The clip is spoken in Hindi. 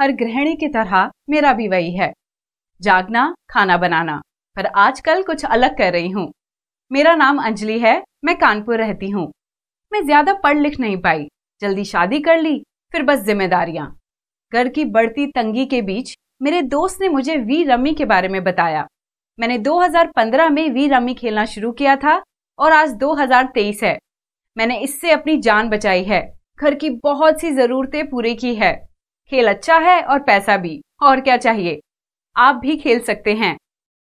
हर गृहिणी की तरह मेरा भी वही है जागना खाना बनाना पर आजकल कुछ अलग कर रही हूँ मेरा नाम अंजलि है मैं कानपुर रहती हूँ मैं ज्यादा पढ़ लिख नहीं पाई जल्दी शादी कर ली फिर बस जिम्मेदारियां घर की बढ़ती तंगी के बीच मेरे दोस्त ने मुझे वी रमी के बारे में बताया मैंने 2015 में वी रमी खेलना शुरू किया था और आज 2023 है मैंने इससे अपनी जान बचाई है घर की बहुत सी जरूरतें पूरी की है खेल अच्छा है और पैसा भी और क्या चाहिए आप भी खेल सकते हैं